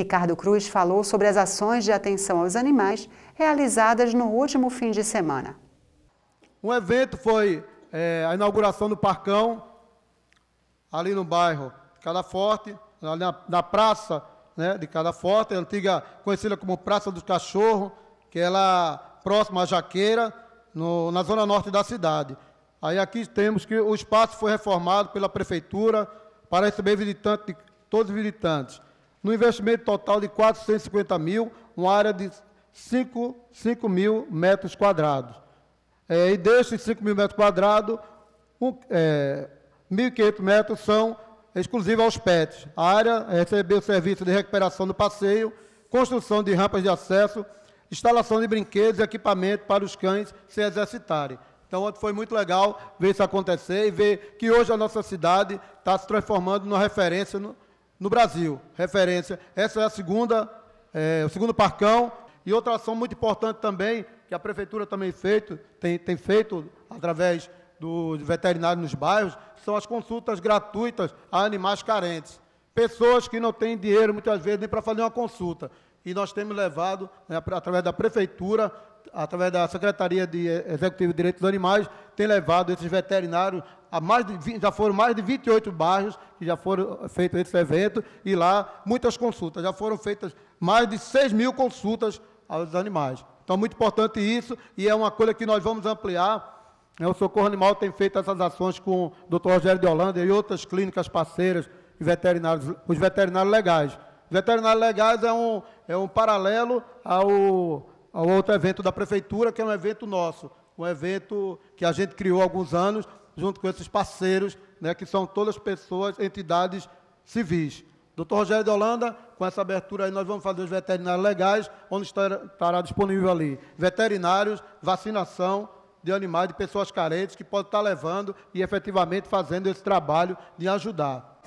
Ricardo Cruz falou sobre as ações de atenção aos animais realizadas no último fim de semana. Um evento foi é, a inauguração do Parcão, ali no bairro Calaforte, na, na praça né, de Forte, antiga conhecida como Praça dos Cachorros, que é lá próxima à Jaqueira, no, na zona norte da cidade. Aí aqui temos que o espaço foi reformado pela prefeitura para receber visitantes, todos os visitantes. No investimento total de 450 mil, uma área de 5, 5 mil metros quadrados. É, e destes 5 mil metros quadrados, um, é, 1.500 metros são exclusivos aos PETs. A área recebeu serviço de recuperação do passeio, construção de rampas de acesso, instalação de brinquedos e equipamento para os cães se exercitarem. Então, foi muito legal ver isso acontecer e ver que hoje a nossa cidade está se transformando numa referência no, no Brasil. Referência. Essa é a segunda, é, o segundo parcão. E outra ação muito importante também, que a Prefeitura também feito, tem, tem feito através do veterinário nos bairros, são as consultas gratuitas a animais carentes. Pessoas que não têm dinheiro, muitas vezes, nem para fazer uma consulta. E nós temos levado, né, através da Prefeitura, através da Secretaria de Executivo de Direitos dos Animais, tem levado esses veterinários há mais de 20, já foram mais de 28 bairros que já foram feitos esse evento, e lá muitas consultas, já foram feitas mais de 6 mil consultas aos animais. Então, muito importante isso, e é uma coisa que nós vamos ampliar. É, o Socorro Animal tem feito essas ações com o Dr. Rogério de Holanda e outras clínicas parceiras e veterinários, os veterinários legais. Veterinários legais é um, é um paralelo ao, ao outro evento da prefeitura, que é um evento nosso, um evento que a gente criou há alguns anos, junto com esses parceiros, né, que são todas pessoas, entidades civis. Doutor Rogério de Holanda, com essa abertura aí, nós vamos fazer os veterinários legais, onde estará, estará disponível ali veterinários, vacinação de animais, de pessoas carentes, que pode estar levando e efetivamente fazendo esse trabalho de ajudar.